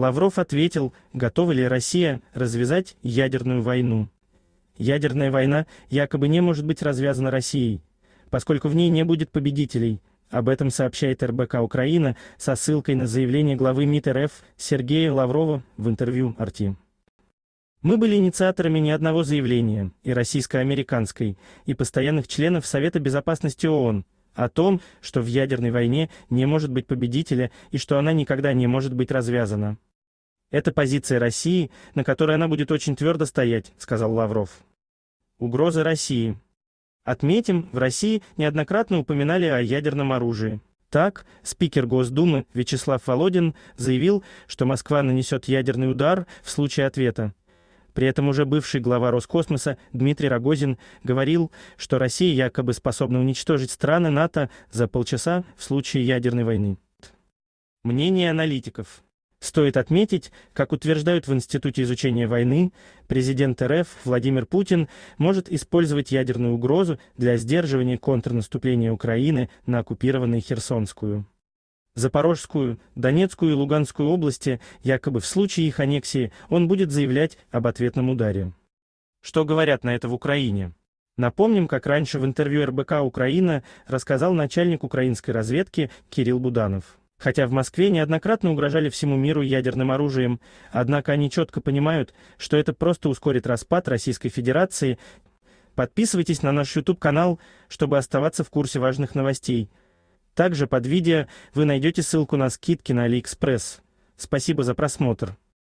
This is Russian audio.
Лавров ответил, готова ли Россия развязать ядерную войну. Ядерная война якобы не может быть развязана Россией, поскольку в ней не будет победителей. Об этом сообщает РБК Украина со ссылкой на заявление главы МИД РФ Сергея Лаврова в интервью «Арти». Мы были инициаторами ни одного заявления, и российско-американской, и постоянных членов Совета Безопасности ООН, о том, что в ядерной войне не может быть победителя и что она никогда не может быть развязана. Это позиция России, на которой она будет очень твердо стоять, сказал Лавров. Угроза России. Отметим, в России неоднократно упоминали о ядерном оружии. Так, спикер Госдумы Вячеслав Володин заявил, что Москва нанесет ядерный удар в случае ответа. При этом уже бывший глава Роскосмоса Дмитрий Рогозин говорил, что Россия якобы способна уничтожить страны НАТО за полчаса в случае ядерной войны. Мнение аналитиков. Стоит отметить, как утверждают в Институте изучения войны, президент РФ Владимир Путин может использовать ядерную угрозу для сдерживания контрнаступления Украины на оккупированной Херсонскую. Запорожскую, Донецкую и Луганскую области, якобы в случае их аннексии, он будет заявлять об ответном ударе. Что говорят на это в Украине? Напомним, как раньше в интервью РБК «Украина» рассказал начальник украинской разведки Кирилл Буданов. Хотя в Москве неоднократно угрожали всему миру ядерным оружием, однако они четко понимают, что это просто ускорит распад Российской Федерации. Подписывайтесь на наш YouTube-канал, чтобы оставаться в курсе важных новостей. Также под видео вы найдете ссылку на скидки на AliExpress. Спасибо за просмотр.